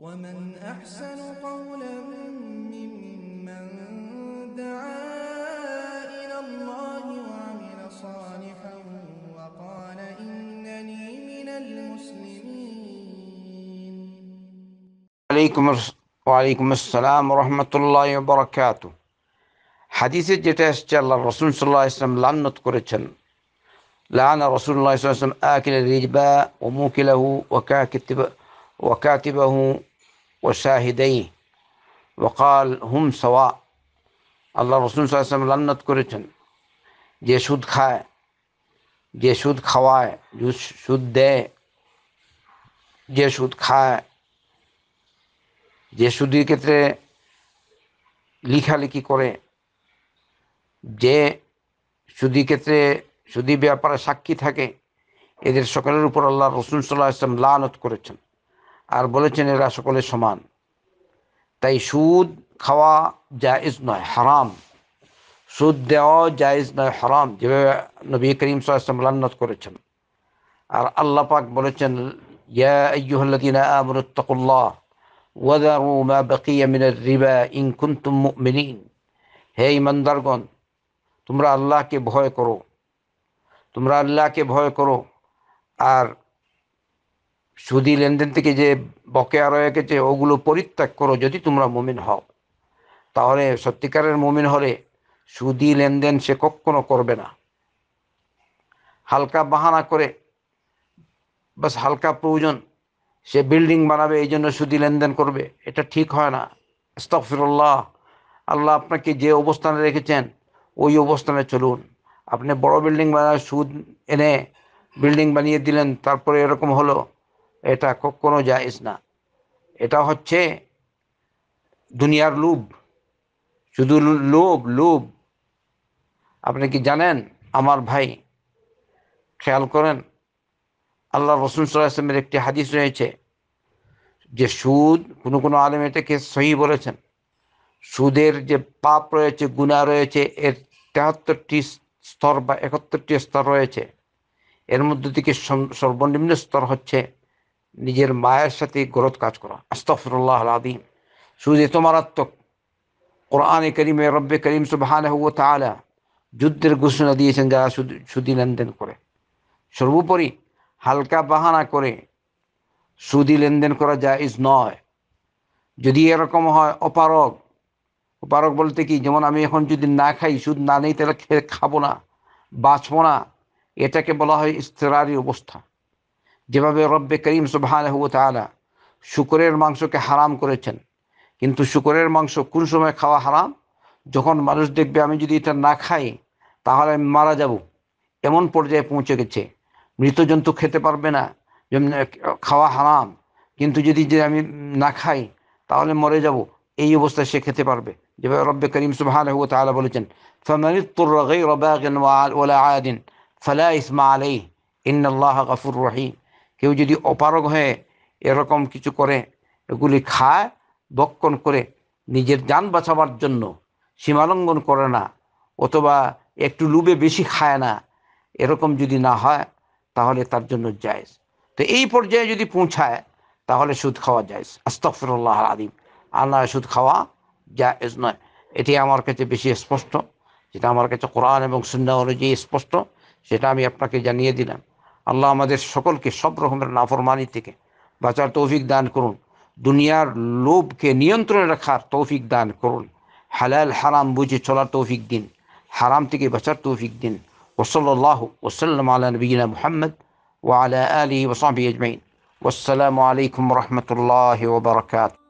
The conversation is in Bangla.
ومن أحسن قولا ممن دعا إلى الله وعمل صالحا وقال إنني من المسلمين عليكم وعليكم السلام ورحمة الله وبركاته حديث جتاس جل الرسول صلى الله عليه وسلم لعنة كرتشن لعن رسول الله صلى الله عليه وسلم آكل الربا وموكله وكاتبه وشاهديه وقال হুম সওয়া আল্লাহ রসুল সাল্লাম লান্নত করেছেন যে সুদ খায় যে সুদ খাওয়ায় সুদ দেয় যে সুদ খায় যে সুদের ক্ষেত্রে লিখালেখি করে যে সুদি ক্ষেত্রে সুদি ব্যাপারে সাক্ষী থাকে এদের সকলের উপর আল্লাহ রসুল সাল্লাহ ইসলাম লানত করেছেন আর বলেছেন এরা সকলে সমান তাই সুদ খাওয়া জায়জ নয় হারাম সুদ দেওয়া জায়জ নয় হারাম যেভাবে নবী করিম সাল্লাম করেছেন আর আল্লাহ পাক বলেছেন ইয়া আইয়ুহাল্লাযীনা আমানু তাকুল্লাহ ওয়াযারু মা বাকিয়া মিনার রিবা ইন কুনতুম মুমিনিন হে ইমানদারগণ তোমরা আল্লাহকে ভয় করো তোমরা আল্লাহকে ভয় করো আর সুদি লেনদেন থেকে যে বকেয়া রয়ে গেছে ওগুলো পরিত্যাগ করো যদি তোমরা মমিন হও তাহলে সত্যিকারের মমিন হলে সুদি লেনদেন সে কখনো করবে না হালকা বাহানা করে বাস হালকা প্রয়োজন সে বিল্ডিং বানাবে এই জন্য সুদি লেনদেন করবে এটা ঠিক হয় না ইস্তফিরুল্লাহ আল্লাহ আপনাকে যে অবস্থানে রেখেছেন ওই অবস্থানে চলুন আপনি বড় বিল্ডিং বানায় সুদ এনে বিল্ডিং বানিয়ে দিলেন তারপরে এরকম হলো এটা কখনো জায়েজ না এটা হচ্ছে দুনিয়ার লোভ শুধু লোভ লোভ আপনি কি জানেন আমার ভাই খেয়াল করেন আল্লাহ রসুন সাল্লাহামের একটি হাদিস রয়েছে যে সুদ কোনো কোনো আলেম এটাকে সহি বলেছেন সুদের যে পাপ রয়েছে গুণা রয়েছে এর তেহাত্তরটি স্তর বা একাত্তরটি স্তর রয়েছে এর মধ্যে থেকে সর্বনিম্ন স্তর হচ্ছে নিজের মায়ের সাথে গরত কাজ করা আস্তফরুল্লাহ আদিম সুদে তোমারাত্মক মারাত্মক কোরআনে করিমে রব্বে করিম সুবাহান যুদ্ধের ঘোষণা দিয়েছেন যারা সুদি লেনদেন করে সর্বোপরি হালকা বাহানা করে সুদি লেনদেন করা ইজ নয় যদি এরকম হয় অপারক অপারক বলতে কি যেমন আমি এখন যদি না খাই সুদ না নেই তাহলে খাবো না বাঁচবো না এটাকে বলা হয় ইস্তেরারি অবস্থা যেভাবে রব্বে করিম সুবাহান শুকরের মাংসকে হারাম করেছেন কিন্তু শুকরের মাংস কোন সময় খাওয়া হারাম যখন মানুষ দেখবে আমি যদি এটা না খাই তাহলে আমি মারা যাব এমন পর্যায়ে পৌঁছে গেছে মৃত জন্তু খেতে পারবে না খাওয়া হারাম কিন্তু যদি যে আমি না খাই তাহলে মরে যাব এই অবস্থায় সে খেতে পারবে যেভাবে রব্বে করিম সুবাহান বলেছেন ফলা ইসমা আলাই ইন্নআল্লাহ গফুর রহিম কেউ যদি অপারগ হয়ে এরকম কিছু করে এগুলি খায় বক্ষণ করে নিজের যান বাঁচাবার জন্য সীমালঙ্ঘন করে না অথবা একটু লুবে বেশি খায় না এরকম যদি না হয় তাহলে তার জন্য জায়জ তো এই পর্যায়ে যদি পৌঁছায় তাহলে সুদ খাওয়া জায়জ আস্তফরুল্লাহ আদিম আল্লাহ সুদ খাওয়া জায়জ নয় এটি আমার কাছে বেশি স্পষ্ট যেটা আমার কাছে কোরআন এবং সুন্দর অনুযায়ী স্পষ্ট সেটা আমি আপনাকে জানিয়ে দিলাম আল্লাহ আমাদের সকলকে সব রকমের নাফরমানি থেকে বাঁচার তৌফিক দান করুন দুনিয়ার লোভকে নিয়ন্ত্রণে রাখার তৌফিক দান করুন হালাল হারাম বুঝে চলার তৌফিক দিন হারাম থেকে বাঁচার তৌফিক দিন وصلى الله وسلم على نبينا محمد وعلى آله وصحبه أجمعين والسلام عليكم ورحمة الله وبركاته